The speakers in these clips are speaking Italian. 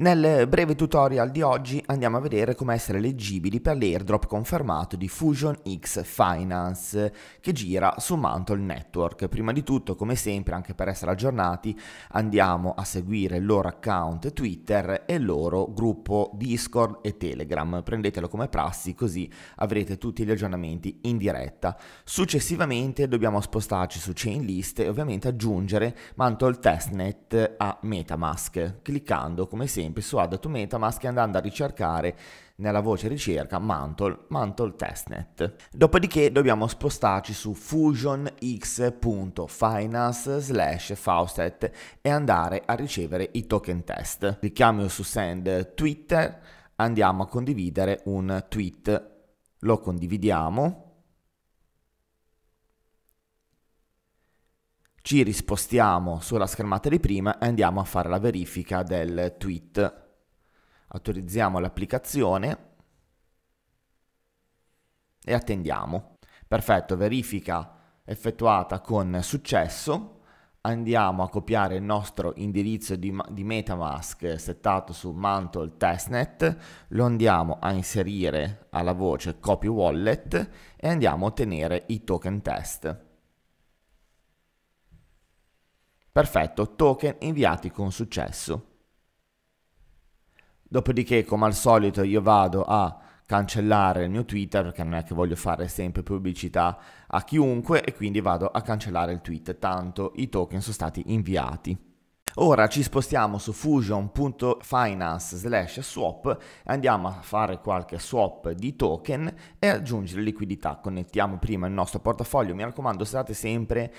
Nel breve tutorial di oggi andiamo a vedere come essere leggibili per l'airdrop confermato di Fusion X Finance che gira su Mantle Network. Prima di tutto, come sempre, anche per essere aggiornati, andiamo a seguire il loro account Twitter e il loro gruppo Discord e Telegram. Prendetelo come prassi così avrete tutti gli aggiornamenti in diretta. Successivamente dobbiamo spostarci su Chainlist e ovviamente aggiungere Mantle Testnet a Metamask cliccando come sempre esempi su Add to Metamask andando a ricercare nella voce ricerca Mantle, Mantle Testnet. Dopodiché dobbiamo spostarci su fusionx.finance slash faustet e andare a ricevere i token test. Clicchiamo su send Twitter, andiamo a condividere un tweet, lo condividiamo Ci rispostiamo sulla schermata di prima e andiamo a fare la verifica del tweet. Autorizziamo l'applicazione e attendiamo. Perfetto, verifica effettuata con successo. Andiamo a copiare il nostro indirizzo di, di Metamask settato su Mantle Testnet, lo andiamo a inserire alla voce Copy Wallet e andiamo a ottenere i token test. Perfetto, token inviati con successo. Dopodiché, come al solito, io vado a cancellare il mio Twitter perché non è che voglio fare sempre pubblicità a chiunque e quindi vado a cancellare il tweet, tanto i token sono stati inviati. Ora ci spostiamo su fusion.finance slash swap, andiamo a fare qualche swap di token e aggiungere liquidità. Connettiamo prima il nostro portafoglio, mi raccomando state sempre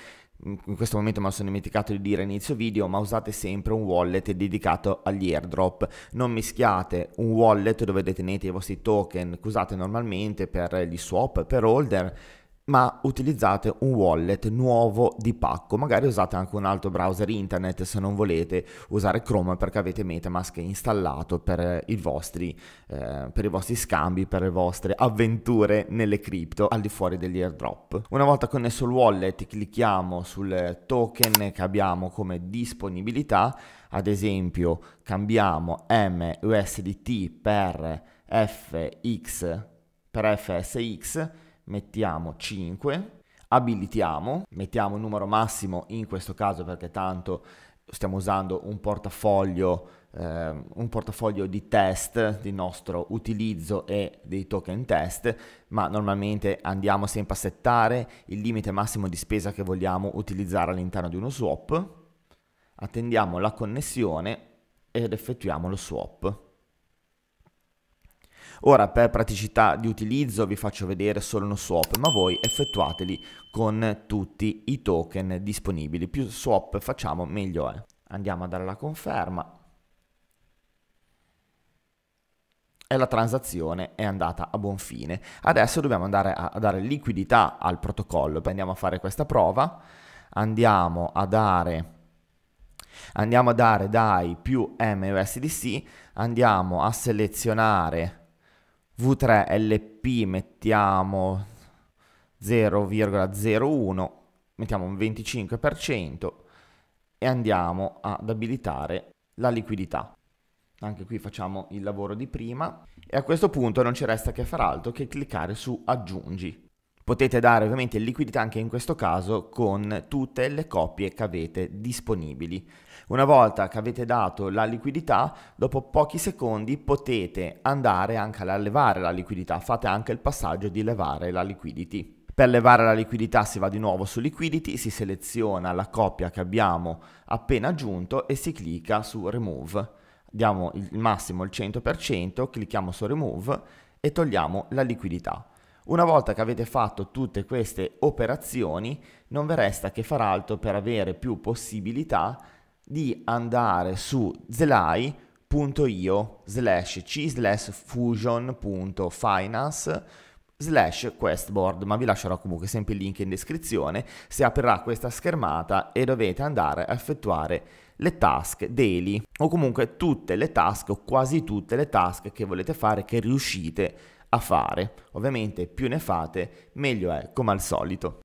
in questo momento me lo sono dimenticato di dire inizio video, ma usate sempre un wallet dedicato agli airdrop. Non mischiate un wallet dove detenete i vostri token che usate normalmente per gli swap, per holder ma utilizzate un wallet nuovo di pacco, magari usate anche un altro browser internet se non volete usare Chrome perché avete Metamask installato per eh, i vostri, eh, per i vostri scambi, per le vostre avventure nelle cripto al di fuori degli airdrop. Una volta connesso il wallet clicchiamo sul token che abbiamo come disponibilità, ad esempio cambiamo MUSDT per FX per FSX mettiamo 5, abilitiamo, mettiamo un numero massimo in questo caso perché tanto stiamo usando un portafoglio, eh, un portafoglio di test di nostro utilizzo e dei token test, ma normalmente andiamo sempre a settare il limite massimo di spesa che vogliamo utilizzare all'interno di uno swap, attendiamo la connessione ed effettuiamo lo swap. Ora per praticità di utilizzo vi faccio vedere solo uno swap, ma voi effettuateli con tutti i token disponibili. Più swap facciamo meglio è. Andiamo a dare la conferma. e la transazione è andata a buon fine. Adesso dobbiamo andare a, dare liquidità al protocollo, andiamo a fare questa prova, andiamo a dare, andiamo a dare DAI più MUSDC, andiamo a selezionare V3 LP mettiamo 0,01, mettiamo un 25% e andiamo ad abilitare la liquidità. Anche qui facciamo il lavoro di prima e a questo punto non ci resta che far altro che cliccare su aggiungi. Potete dare ovviamente liquidità anche in questo caso con tutte le copie che avete disponibili. Una volta che avete dato la liquidità, dopo pochi secondi potete andare anche a levare la liquidità, fate anche il passaggio di levare la liquidity. Per levare la liquidità si va di nuovo su Liquidity, si seleziona la coppia che abbiamo appena aggiunto e si clicca su Remove. Diamo il massimo il 100%, clicchiamo su Remove e togliamo la liquidità. Una volta che avete fatto tutte queste operazioni, non vi resta che far altro per avere più possibilità di andare su zelai.io slash c slash fusion.finance slash questboard, ma vi lascerò comunque sempre il link in descrizione, si aprirà questa schermata e dovete andare a effettuare le task daily o comunque tutte le task o quasi tutte le task che volete fare che riuscite a a fare. Ovviamente più ne fate, meglio è, come al solito.